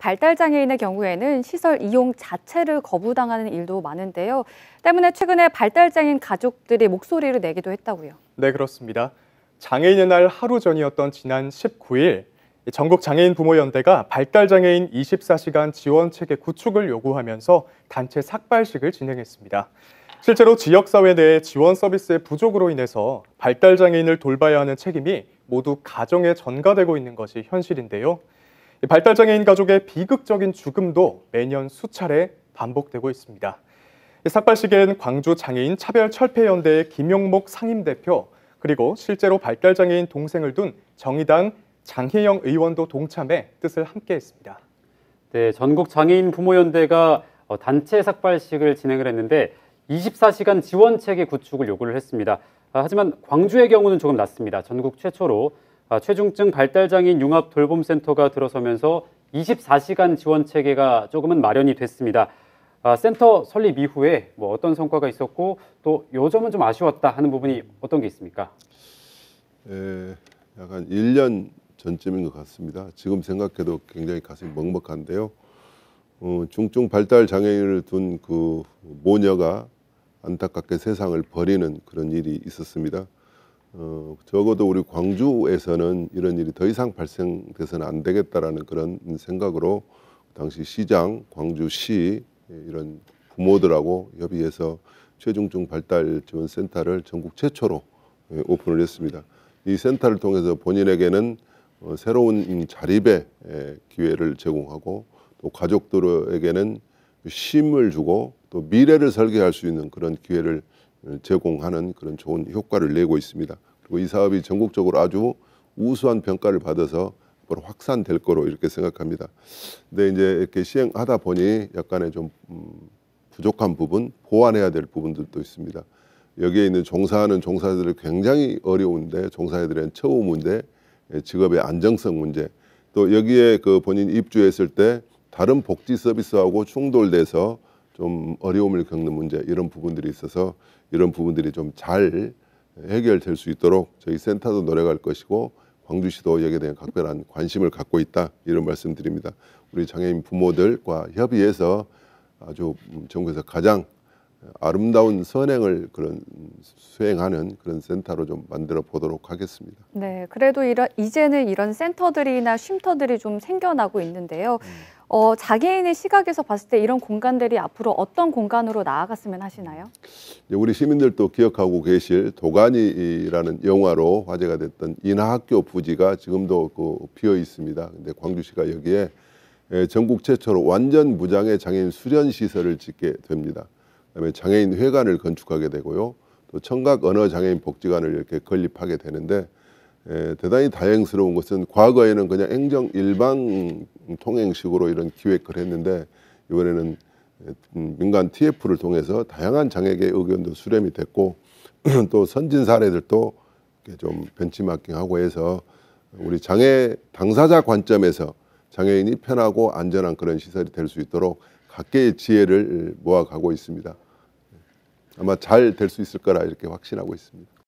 발달 장애인의 경우에는 시설 이용 자체를 거부당하는 일도 많은데요. 때문에 최근에 발달 장애인 가족들이 목소리를 내기도 했다고요. 네, 그렇습니다. 장애인의 날 하루 전이었던 지난 19일 전국 장애인 부모 연대가 발달 장애인 24시간 지원 체계 구축을 요구하면서 단체 삭발식을 진행했습니다. 실제로 지역사회 내 지원 서비스의 부족으로 인해서 발달장애인을 돌봐야 하는 책임이 모두 가정에 전가되고 있는 것이 현실인데요. 발달장애인 가족의 비극적인 죽음도 매년 수차례 반복되고 있습니다. 삭발식엔 광주 장애인 차별 철폐 연대의 김용목 상임 대표 그리고 실제로 발달장애인 동생을 둔 정의당 장혜영 의원도 동참해 뜻을 함께했습니다. 네, 전국 장애인 부모 연대가 어, 단체 삭발식을 진행을 했는데 24시간 지원 체계 구축을 요구를 했습니다. 아, 하지만 광주의 경우는 조금 낫습니다. 전국 최초로 아, 최중증 발달장애인 융합돌봄센터가 들어서면서 24시간 지원 체계가 조금은 마련이 됐습니다. 아, 센터 설립 이후에 뭐 어떤 성과가 있었고 또 요점은 좀 아쉬웠다 하는 부분이 어떤 게 있습니까? 에, 약간 1년 전쯤인 것 같습니다. 지금 생각해도 굉장히 가슴이 먹먹한데요. 어, 중증 발달 장애를 둔그 모녀가 안타깝게 세상을 버리는 그런 일이 있었습니다. 어, 적어도 우리 광주에서는 이런 일이 더 이상 발생돼서는 안 되겠다라는 그런 생각으로 당시 시장, 광주시 예, 이런 부모들하고 협의해서 최중증 발달 지원 센터를 전국 최초로 예, 오픈을 했습니다. 이 센터를 통해서 본인에게는 어, 새로운 자립의 예, 기회를 제공하고 또 가족들에게는 쉼을 주고 또 미래를 설계할 수 있는 그런 기회를 제공하는 그런 좋은 효과를 내고 있습니다. 그리고 이 사업이 전국적으로 아주 우수한 평가를 받아서 앞으로 확산될 거로 이렇게 생각합니다. 근데 이제 이렇게 시행하다 보니 약간의 좀 음, 부족한 부분, 보완해야 될 부분들도 있습니다. 여기에 있는 종사하는 종사자들 굉장히 어려운데 종사자들은 처우 문제, 예, 직업의 안정성 문제, 또 여기에 그 본인 입주했을 때 다른 복지 서비스하고 충돌돼서 좀 어려움을 겪는 문제 이런 부분들이 있어서 이런 부분들이 좀 잘 해결될 수 있도록 저희 센터도 노력할 것이고 광주시도 여기에 대한 각별한 관심을 갖고 있다 이런 말씀드립니다. 우리 장애인 부모들과 협의해서 아주 전국에서 가장 아름다운 선행을 그런 수행하는 그런 센터로 좀 만들어 보도록 하겠습니다. 네, 그래도 이런 이제는 이런 센터들이나 쉼터들이 좀 생겨나고 있는데요. 음. 어, 자기인의 시각에서 봤을 때 이런 공간들이 앞으로 어떤 공간으로 나아갔으면 하시나요? 우리 시민들도 기억하고 계실 도가니라는 영화로 화제가 됐던 인하학교 부지가 지금도 그 비어 있습니다. 근데 광주시가 여기에 전국 최초로 완전 무장애 장애인 수련 시설을 짓게 됩니다. 그다음에 장애인 회관을 건축하게 되고요. 또 청각 언어 장애인 복지관을 이렇게 건립하게 되는데 에, 예, 대단히 다행스러운 것은 과거에는 그냥 행정 일방 통행식으로 이런 기획을 했는데 이번에는 음, 민간 TF를 통해서 다양한 장애계 의견도 수렴이 됐고 또 선진 사례들도 좀 벤치마킹하고 해서 우리 장애 당사자 관점에서 장애인이 편하고 안전한 그런 시설이 될 수 있도록 각계의 지혜를 모아가고 있습니다. 아마 잘 될 수 있을 거라 이렇게 확신하고 있습니다.